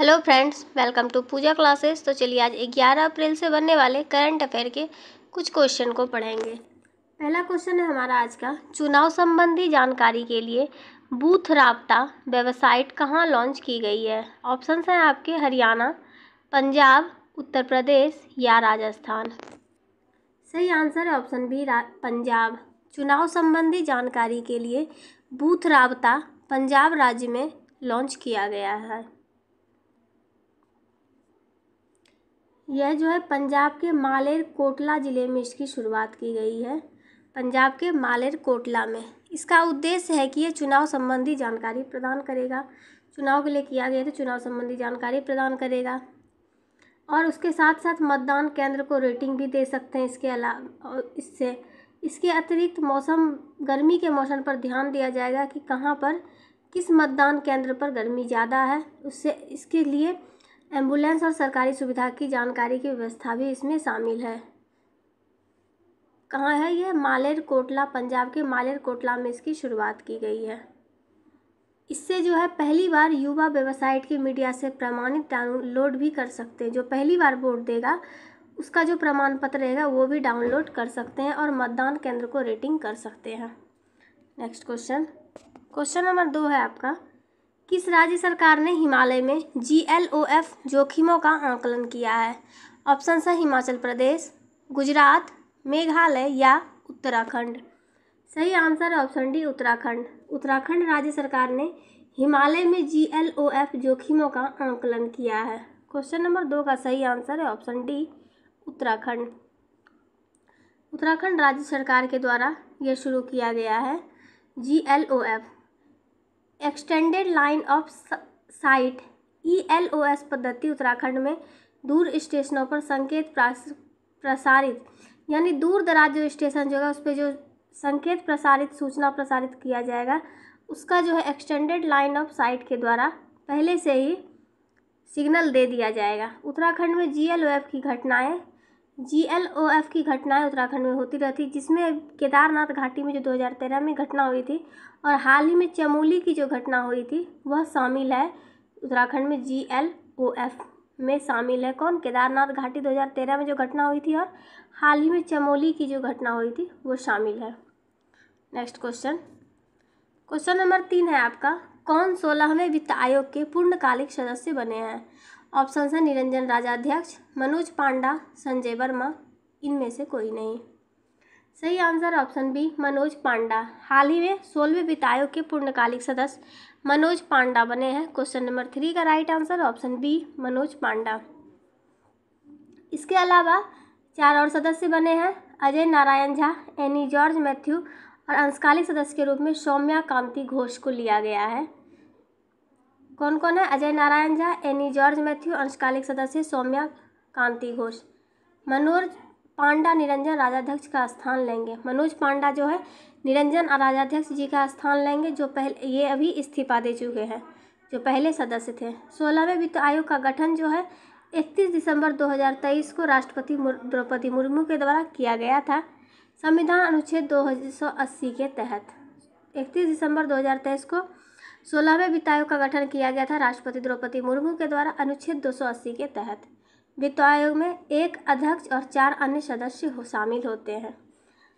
hello friends welcome to Pooja classes तो चलिए आज 11 अप्रैल से बनने वाले करंट अफेयर के कुछ क्वेश्चन को पढ़ेंगे पहला क्वेश्चन है हमारा आज का चुनाव संबंधी जानकारी के लिए बूथ राबता वेबसाइट कहाँ लॉन्च की गई है ऑप्शंस हैं आपके हरियाणा पंजाब उत्तर प्रदेश या राजस्थान सही आंसर है ऑप्शन बी पंजाब चुनाव संबंधी जानकारी के लिए बूथ राबता पंजाब राज्य में लॉन्च किया गया है यह जो है पंजाब के मालेर कोटला ज़िले में इसकी शुरुआत की गई है पंजाब के मालेर कोटला में इसका उद्देश्य है कि यह चुनाव संबंधी जानकारी प्रदान करेगा चुनाव के लिए किया गया तो चुनाव संबंधी जानकारी प्रदान करेगा और उसके साथ साथ मतदान केंद्र को रेटिंग भी दे सकते हैं इसके अलावा इससे इसके अतिरिक्त मौसम गर्मी के मौसम पर ध्यान दिया जाएगा कि कहाँ पर किस मतदान केंद्र पर गर्मी ज़्यादा है उससे इसके लिए एम्बुलेंस और सरकारी सुविधा की जानकारी की व्यवस्था भी इसमें शामिल है कहाँ है यह मालेर कोटला पंजाब के मालेर कोटला में इसकी शुरुआत की गई है इससे जो है पहली बार युवा वेबसाइट की मीडिया से प्रमाणित डाउनलोड भी कर सकते हैं जो पहली बार वोट देगा उसका जो प्रमाण पत्र रहेगा वो भी डाउनलोड कर सकते हैं और मतदान केंद्र को रेटिंग कर सकते हैं नेक्स्ट क्वेश्चन क्वेश्चन नंबर दो है आपका किस राज्य सरकार ने हिमालय में जी एल ओ एफ जोखिमों का आकलन किया है ऑप्शन सा हिमाचल प्रदेश गुजरात मेघालय या उत्तराखंड सही आंसर है ऑप्शन डी उत्तराखंड उत्तराखंड राज्य सरकार ने हिमालय में जी एल ओ एफ जोखिमों का आकलन किया है क्वेश्चन नंबर दो का सही आंसर है ऑप्शन डी उत्तराखंड उत्तराखंड राज्य सरकार के द्वारा यह शुरू किया गया है G L O F extended line of sight E L O S पद्धति उत्तराखंड में दूर स्टेशनों पर संकेत प्रसारित यानी दूर दराज जो स्टेशन जो है उस पर जो संकेत प्रसारित सूचना प्रसारित किया जाएगा उसका जो है एक्सटेंडेड लाइन ऑफ साइट के द्वारा पहले से ही सिग्नल दे दिया जाएगा उत्तराखंड में जी एल ओ एफ की घटनाएं जीएलओएफ की घटनाएं उत्तराखंड में होती रहती जिसमें केदारनाथ घाटी में जो 2013 में घटना हुई थी और हाल ही में चमोली की जो घटना हुई थी वह शामिल है उत्तराखंड में जीएलओएफ में शामिल है कौन केदारनाथ घाटी 2013 में जो घटना हुई थी और हाल ही में चमोली की जो घटना हुई थी वो शामिल है नेक्स्ट क्वेश्चन क्वेश्चन नंबर तीन है आपका कौन सोलहवें वित्त आयोग के पूर्णकालिक सदस्य बने हैं ऑप्शन है निरंजन राजाध्यक्ष मनोज पांडा संजय वर्मा इनमें से कोई नहीं सही answer option B Manoj Panda हाल ही में सोलहवें वित्त आयोग के पूर्णकालिक सदस्य मनोज पांडा बने हैं क्वेश्चन नंबर थ्री का right answer option B Manoj Panda इसके अलावा चार और सदस्य बने हैं अजय नारायण झा एनी जॉर्ज मैथ्यू और अंशकालिक सदस्य के रूप में सौम्या कांति घोष को लिया गया है कौन कौन है अजय नारायण झा एनी जॉर्ज मैथ्यू अंशकालिक सदस्य सौम्या कांति घोष मनोज पांडा निरंजन राजाध्यक्ष का स्थान लेंगे मनोज पांडा जो है निरंजन और राजाध्यक्ष जी का स्थान लेंगे जो पहले ये अभी इस्तीफा दे चुके हैं जो पहले सदस्य थे सोलहवें वित्त आयोग का गठन जो है इकतीस दिसंबर 2023 को राष्ट्रपति द्रौपदी मुर्मू के द्वारा किया गया था संविधान अनुच्छेद दो के तहत इकतीस दिसंबर दो को सोलहवें वित्त आयोग का गठन किया गया था राष्ट्रपति द्रौपदी मुर्मू के द्वारा अनुच्छेद 280 के तहत वित्त आयोग में एक अध्यक्ष और चार अन्य सदस्य हो शामिल होते हैं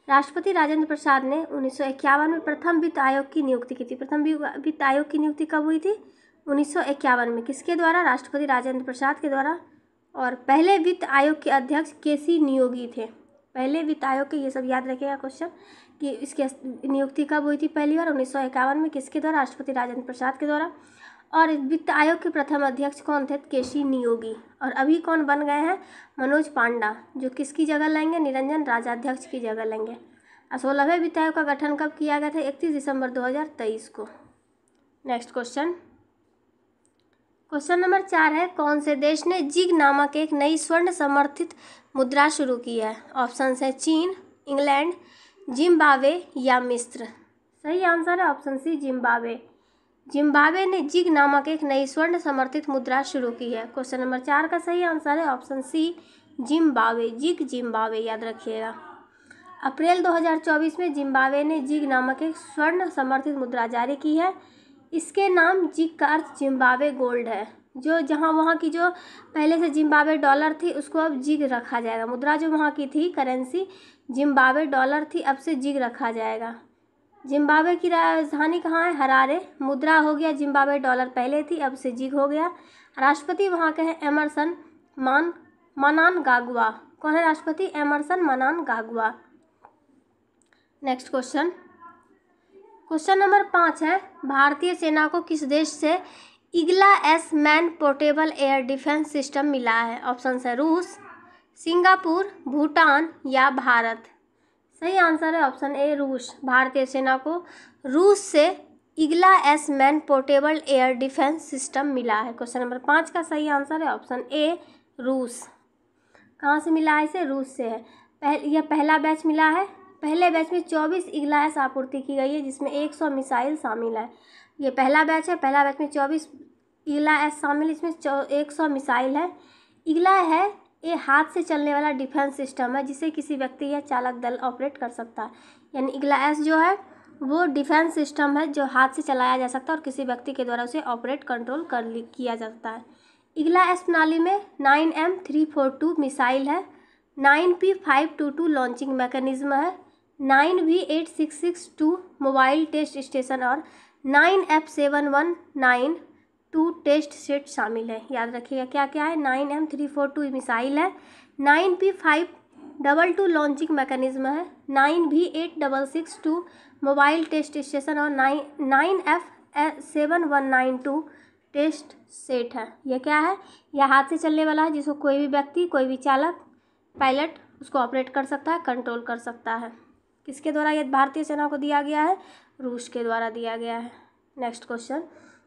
राष्ट्रपति राजेंद्र प्रसाद ने उन्नीस में प्रथम वित्त आयोग की नियुक्ति की थी प्रथम वित्त आयोग की नियुक्ति कब हुई थी उन्नीस में किसके द्वारा राष्ट्रपति राजेंद्र प्रसाद के द्वारा और पहले वित्त आयोग के अध्यक्ष के सी नियोगी थे पहले वित्त आयोग के ये सब याद रखेगा क्वेश्चन कि इसकी नियुक्ति कब हुई थी पहली बार उन्नीस सौ इक्यावन में किसके द्वारा राष्ट्रपति राजेंद्र प्रसाद के द्वारा और वित्त आयोग के प्रथम अध्यक्ष कौन थे केशी नियोगी और अभी कौन बन गए हैं मनोज पांडा जो किसकी जगह लेंगे निरंजन राजाध्यक्ष की जगह लेंगे और सोलहवें वित्त आयोग का गठन कब किया गया था इकतीस दिसंबर 2023 को नेक्स्ट क्वेश्चन क्वेश्चन नंबर चार है कौन से देश ने जिग नामक एक नई स्वर्ण समर्थित मुद्रा शुरू की है ऑप्शन है चीन इंग्लैंड जिम्बावे या मिस्र सही आंसर है ऑप्शन सी जिम्बावे जिम्बावे ने जिग नामक एक नई स्वर्ण समर्थित मुद्रा शुरू की है क्वेश्चन नंबर चार का सही आंसर है option C Zimbabwe ZiG Zimbabwe याद रखिएगा अप्रैल 2024 में जिम्बावे ने जिग नामक एक स्वर्ण समर्थित मुद्रा जारी की है इसके नाम जिग का अर्थ जिम्बावे गोल्ड है जो जहाँ वहाँ की जो पहले से जिम्बावे डॉलर थी उसको अब जिग रखा जाएगा मुद्रा जो वहाँ की थी करेंसी जिम्बाब्वे डॉलर थी अब से जिग रखा जाएगा जिम्बाब्वे की राजधानी कहाँ है हरारे मुद्रा हो गया जिम्बाब्वे डॉलर पहले थी अब से जिग हो गया राष्ट्रपति वहाँ के हैं एमरसन मान मनान गागुआ कौन है राष्ट्रपति Emmerson Mnangagwa next question question number पाँच है भारतीय सेना को किस देश से Igla S man portable air defence system मिला है ऑप्शन है रूस सिंगापुर भूटान या भारत सही आंसर है ऑप्शन ए रूस भारतीय सेना को रूस से Igla S man portable air defence system मिला है क्वेश्चन नंबर पाँच का सही आंसर है ऑप्शन ए रूस कहाँ से मिला है इसे रूस से है पहल, यह पहला बैच मिला है पहले बैच में चौबीस इगला एस आपूर्ति की गई है जिसमें एक सौ मिसाइल शामिल है ये पहला बैच है पहला बैच में चौबीस इगला एस शामिल इसमें एक सौ मिसाइल है इगला है ये हाथ से चलने वाला डिफेंस सिस्टम है जिसे किसी व्यक्ति या चालक दल ऑपरेट कर सकता है यानी इग्लास एस जो है वो डिफेंस सिस्टम है जो हाथ से चलाया जा सकता है और किसी व्यक्ति के द्वारा उसे ऑपरेट कंट्रोल कर किया जा सकता है इगला एस प्रणाली में nine M three four two missile है nine P five two two launching mechanism है nine V eight six six two mobile test station और nine F seven one nine two test set शामिल है याद रखिएगा क्या क्या है nine M three four two missile है nine P five double two launching mechanism है nine V eight double six two mobile test station और nine nine F seven one nine two test set है यह क्या है यह हाथ से चलने वाला है जिसको कोई भी व्यक्ति कोई भी चालक पायलट उसको ऑपरेट कर सकता है कंट्रोल कर सकता है किसके द्वारा यह भारतीय सेना को दिया गया है रूस के द्वारा दिया गया है नेक्स्ट क्वेश्चन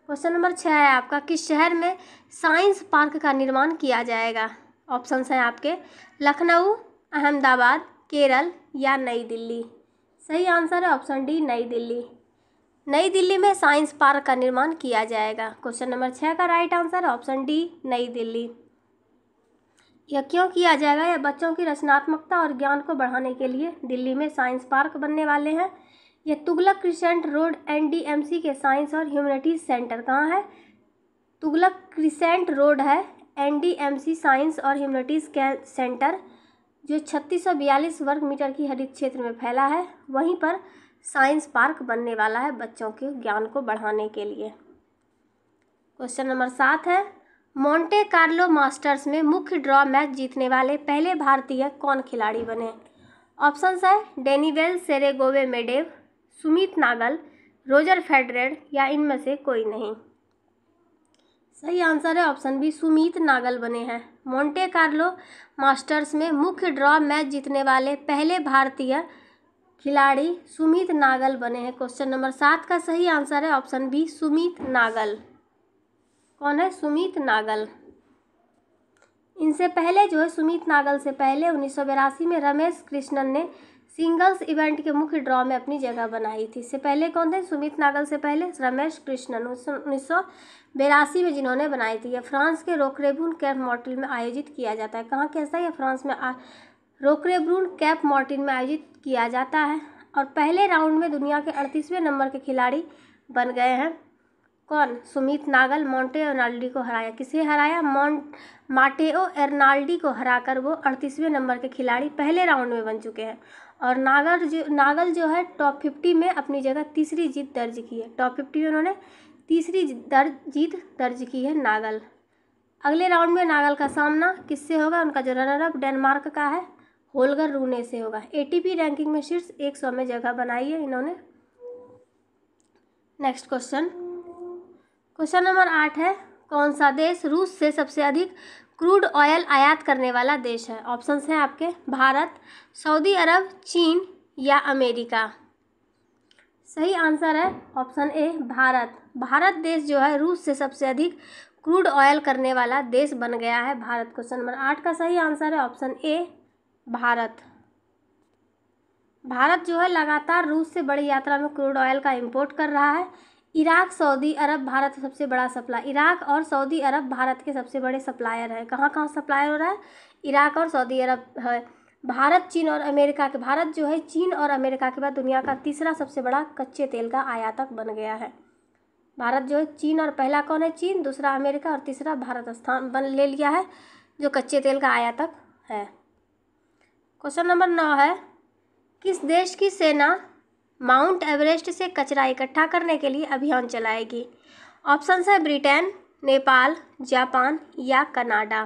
क्वेश्चन नंबर छः है आपका किस शहर में साइंस पार्क का निर्माण किया जाएगा ऑप्शंस हैं आपके लखनऊ अहमदाबाद केरल या नई दिल्ली सही आंसर है ऑप्शन डी नई दिल्ली नई दिल्ली में साइंस पार्क का निर्माण किया जाएगा क्वेश्चन नंबर छः का राइट आंसर ऑप्शन डी नई दिल्ली यह क्यों किया जाएगा यह बच्चों की रचनात्मकता और ज्ञान को बढ़ाने के लिए दिल्ली में साइंस पार्क बनने वाले हैं यह तुगलक क्रिसेंट रोड एनडीएमसी के साइंस और ह्यूमनिटीज सेंटर कहाँ है तुगलक क्रिसेंट रोड है एनडीएमसी साइंस और ह्यूमनिटीज के सेंटर जो छत्तीस सौ बयालीस वर्ग मीटर की हरित क्षेत्र में फैला है वहीं पर साइंस पार्क बनने वाला है बच्चों के ज्ञान को बढ़ाने के लिए क्वेश्चन नंबर सात है मोंटे कार्लो मास्टर्स में मुख्य ड्रॉ मैच जीतने वाले पहले भारतीय कौन खिलाड़ी बने ऑप्शन है Daniil Sergeyevich Medvedev Sumit Nagal Roger Federer या इनमें से कोई नहीं सही आंसर है ऑप्शन बी सुमित नागल बने हैं मोंटे कार्लो मास्टर्स में मुख्य ड्रॉ मैच जीतने वाले पहले भारतीय खिलाड़ी सुमित नागल बने हैं क्वेश्चन नंबर सात का सही आंसर है ऑप्शन बी सुमित नागल कौन है सुमित नागल इनसे पहले जो है सुमित नागल से पहले उन्नीस में रमेश कृष्णन ने सिंगल्स इवेंट के मुख्य ड्रॉ में अपनी जगह बनाई थी इससे पहले कौन थे सुमित नागल से पहले रमेश कृष्णन उन्नीस में जिन्होंने बनाई थी यह फ्रांस के रोकरेबून कैप मॉर्टिन में आयोजित किया जाता है कहाँ कैसा है यह फ्रांस में आ... रोकरेब्रून कैप मॉर्टिन में आयोजित किया जाता है और पहले राउंड में दुनिया के अड़तीसवें नंबर के खिलाड़ी बन गए हैं कौन सुमित नागल मोंटे एर्नाल्डी को हराया किसे हराया मॉन्ट माटेओ एर्नाल्डी को हराकर वो अड़तीसवें नंबर के खिलाड़ी पहले राउंड में बन चुके हैं और नागल जो नागल जो है टॉप फिफ्टी में अपनी जगह तीसरी जीत दर्ज की है टॉप फिफ्टी में उन्होंने तीसरी दर्ज जीत दर्ज की है नागल अगले राउंड में नागल का सामना किससे होगा उनका जो रनर अप डेनमार्क का है होलगर रूने से होगा ए रैंकिंग में शीर्ष एक सौ में जगह बनाई है इन्होंने नेक्स्ट क्वेश्चन क्वेश्चन नंबर आठ है कौन सा देश रूस से सबसे अधिक क्रूड ऑयल आयात करने वाला देश है ऑप्शंस हैं आपके भारत सऊदी अरब चीन या अमेरिका सही आंसर है ऑप्शन ए भारत भारत देश जो है रूस से सबसे अधिक क्रूड ऑयल करने वाला देश बन गया है भारत क्वेश्चन नंबर आठ का सही आंसर है ऑप्शन ए भारत भारत जो है लगातार रूस से बड़ी यात्रा में क्रूड ऑयल का इंपोर्ट कर रहा है इराक सऊदी अरब भारत सबसे बड़ा सप्लाई इराक और सऊदी अरब भारत के सबसे बड़े सप्लायर है कहाँ कहाँ सप्लायर हो रहा है इराक और सऊदी अरब है भारत चीन और अमेरिका के भारत जो है चीन और अमेरिका के बाद दुनिया का तीसरा सबसे बड़ा कच्चे तेल का आयातक बन गया है भारत जो है चीन और पहला कौन है चीन दूसरा अमेरिका और तीसरा भारत स्थान बन ले लिया है जो कच्चे तेल का आयातक है क्वेश्चन नंबर नौ है किस देश की सेना माउंट एवरेस्ट से कचरा इकट्ठा करने के लिए अभियान चलाएगी ऑप्शन है ब्रिटेन नेपाल जापान या कनाडा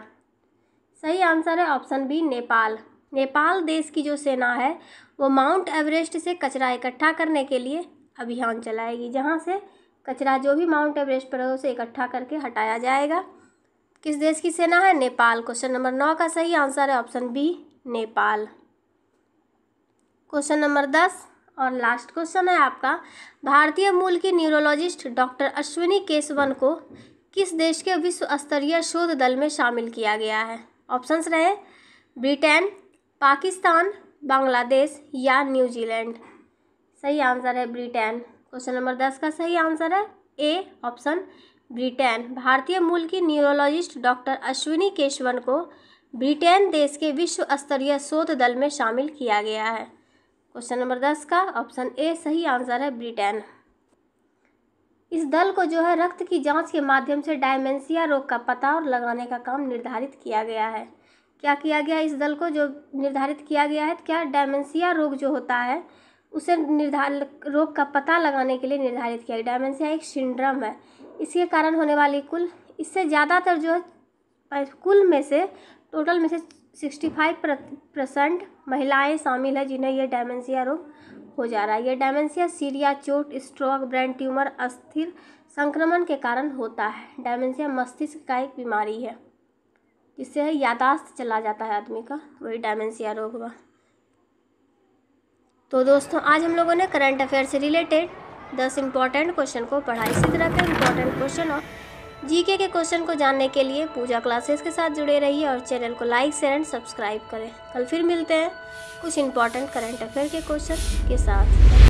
सही आंसर है ऑप्शन बी नेपाल नेपाल देश की जो सेना है वो माउंट एवरेस्ट से कचरा इकट्ठा करने के लिए अभियान चलाएगी जहाँ से कचरा जो भी माउंट एवरेस्ट पर है उसे इकट्ठा करके हटाया जाएगा किस देश की सेना है नेपाल क्वेश्चन नंबर नौ का सही आंसर है option B Nepal question number दस और लास्ट क्वेश्चन है आपका भारतीय मूल की न्यूरोलॉजिस्ट डॉक्टर अश्विनी केसवन को किस देश के विश्व स्तरीय शोध दल में शामिल किया गया है ऑप्शंस रहे ब्रिटेन पाकिस्तान बांग्लादेश या न्यूजीलैंड सही आंसर है ब्रिटेन क्वेश्चन नंबर दस का सही आंसर है ए ऑप्शन ब्रिटेन भारतीय मूल की न्यूरोलॉजिस्ट डॉक्टर अश्विनी केशवन को ब्रिटेन देश के विश्व स्तरीय शोध दल में शामिल किया गया है क्वेश्चन नंबर दस का ऑप्शन ए सही आंसर है ब्रिटेन इस दल को जो है रक्त की जांच के माध्यम से डायमेंसिया रोग का पता और लगाने का काम निर्धारित किया गया है क्या किया गया इस दल को जो निर्धारित किया गया है क्या डायमेंसिया रोग जो होता है उसे निर्धारित रोग का पता लगाने के लिए निर्धारित किया गया डायमेंसिया एक सिंड्रम है इसके कारण होने वाली कुल इससे ज़्यादातर जो है कुल में से टोटल में से सिक्सटी फाइव परसेंट महिलाएँ शामिल हैं जिन्हें यह डायमेंशिया रोग हो जा रहा है यह डायमेंशिया सीरिया चोट स्ट्रोक ब्रेन ट्यूमर अस्थिर संक्रमण के कारण होता है डायमेंशिया मस्तिष्क का एक बीमारी है जिससे यादाश्त चला जाता है आदमी का वही डायमेंशिया रोग हुआ तो दोस्तों आज हम लोगों ने करंट अफेयर से रिलेटेड दस इम्पॉर्टेंट क्वेश्चन को पढ़ा इसी तरह के इम्पॉर्टेंट क्वेश्चन और जीके के क्वेश्चन को जानने के लिए पूजा क्लासेस के साथ जुड़े रहिए और चैनल को लाइक शेयर एंड सब्सक्राइब करें कल फिर मिलते हैं कुछ इंपॉर्टेंट करंट अफेयर के क्वेश्चन के साथ